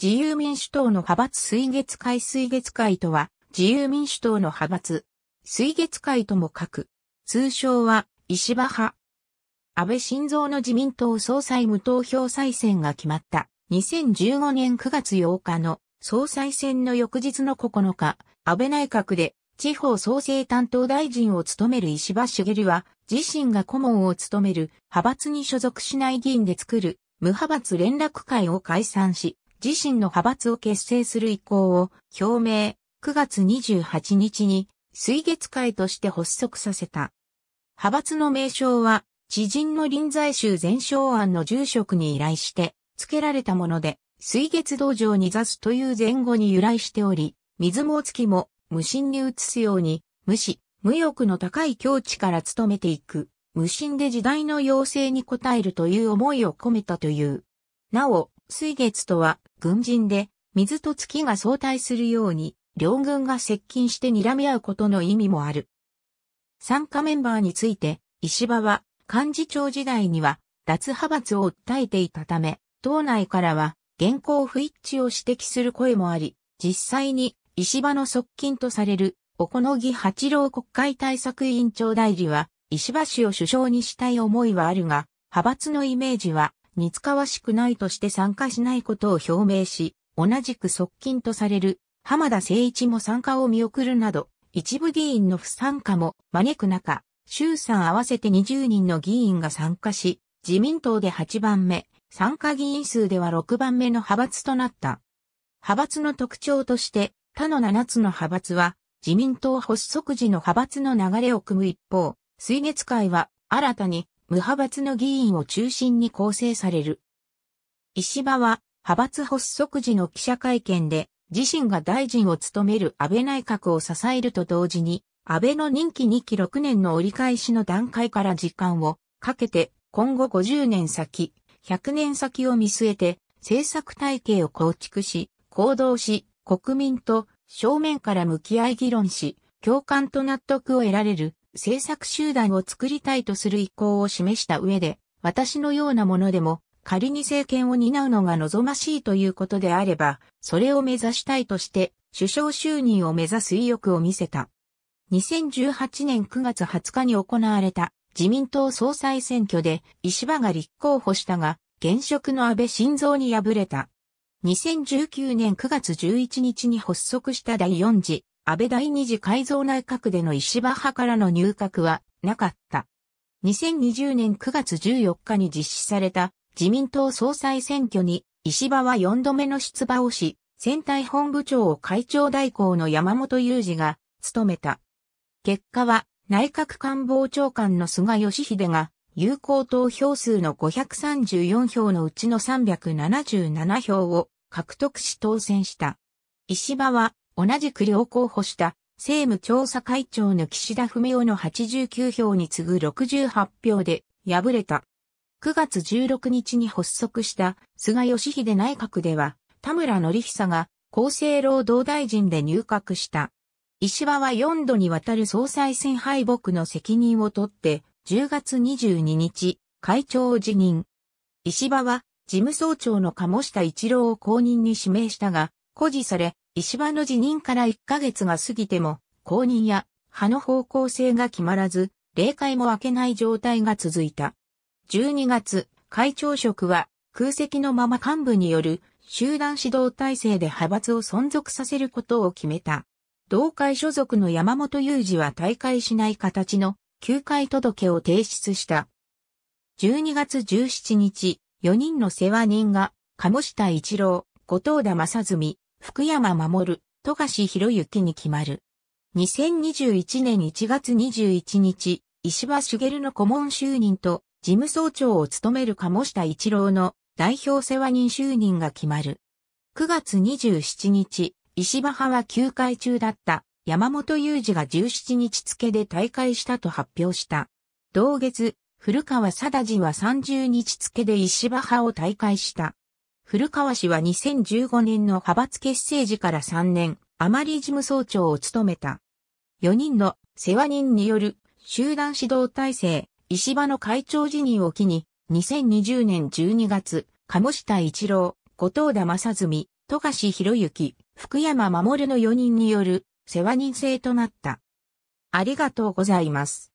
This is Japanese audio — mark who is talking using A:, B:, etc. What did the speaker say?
A: 自由民主党の派閥水月会水月会とは、自由民主党の派閥。水月会とも書く。通称は、石破派。安倍晋三の自民党総裁無投票再選が決まった。2015年9月8日の総裁選の翌日の9日、安倍内閣で地方創生担当大臣を務める石破茂は、自身が顧問を務める派閥に所属しない議員で作る無派閥連絡会を解散し、自身の派閥を結成する意向を表明、9月28日に水月会として発足させた。派閥の名称は、知人の臨済宗全商案の住職に依頼して付けられたもので、水月道場に座すという前後に由来しており、水も月も無心に移すように、無視、無欲の高い境地から努めていく、無心で時代の要請に応えるという思いを込めたという。なお、水月とは軍人で、水と月が相対するように、両軍が接近して睨み合うことの意味もある。参加メンバーについて、石破は、幹事長時代には、脱派閥を訴えていたため、党内からは、現行不一致を指摘する声もあり、実際に、石破の側近とされる、おこのぎ八郎国会対策委員長代理は、石破氏を首相にしたい思いはあるが、派閥のイメージは似つかわしくないとして参加しないことを表明し、同じく側近とされる浜田誠一も参加を見送るなど、一部議員の不参加も招く中、衆参合わせて20人の議員が参加し、自民党で8番目、参加議員数では6番目の派閥となった。派閥の特徴として、他の7つの派閥は、自民党発足時の派閥の流れを組む一方、水月会は新たに無派閥の議員を中心に構成される。石破は、派閥発足時の記者会見で、自身が大臣を務める安倍内閣を支えると同時に、安倍の任期2期6年の折り返しの段階から時間をかけて、今後50年先、100年先を見据えて、政策体系を構築し、行動し、国民と正面から向き合い議論し、共感と納得を得られる制作集団を作りたいとする意向を示した上で、私のようなものでも仮に政権を担うのが望ましいということであれば、それを目指したいとして、首相就任を目指す意欲を見せた。2018年9月20日に行われた自民党総裁選挙で石破が立候補したが、現職の安倍晋三に敗れた。2019年9月11日に発足した第4次安倍第二次改造内閣での石破派からの入閣はなかった。2020年9月14日に実施された自民党総裁選挙に石破は4度目の出馬をし、選対本部長を会長代行の山本雄二が務めた。結果は内閣官房長官の菅義偉が有効投票数の534票のうちの377票を獲得し当選した。石破は同じく両候補した政務調査会長の岸田文雄の89票に次ぐ68票で敗れた。9月16日に発足した菅義偉内閣では田村則久が厚生労働大臣で入閣した。石破は4度にわたる総裁選敗北の責任を取って10月22日会長を辞任。石破は事務総長の鴨下一郎を公認に指名したが、誇示され、石破の辞任から1ヶ月が過ぎても、後任や派の方向性が決まらず、霊界も開けない状態が続いた。12月、会長職は空席のまま幹部による集団指導体制で派閥を存続させることを決めた。同会所属の山本雄二は退会しない形の休会届を提出した。12月17日、4人の世話人が、鴨下一郎、後藤田正純、福山守、富樫博之に決まる。2021年1月21日、石破茂の顧問就任と事務総長を務める鴨下一郎の代表世話人就任が決まる。9月27日、石破派は休会中だった山本雄二が17日付で退会したと発表した。同月、古川貞治は30日付で石破派を退会した。古川氏は2015年の派閥結成時から3年、まり事務総長を務めた。4人の世話人による集団指導体制、石場の会長辞任を機に、2020年12月、鴨下一郎、後藤田正純、富樫博之、福山守の4人による世話人制となった。ありがとうございます。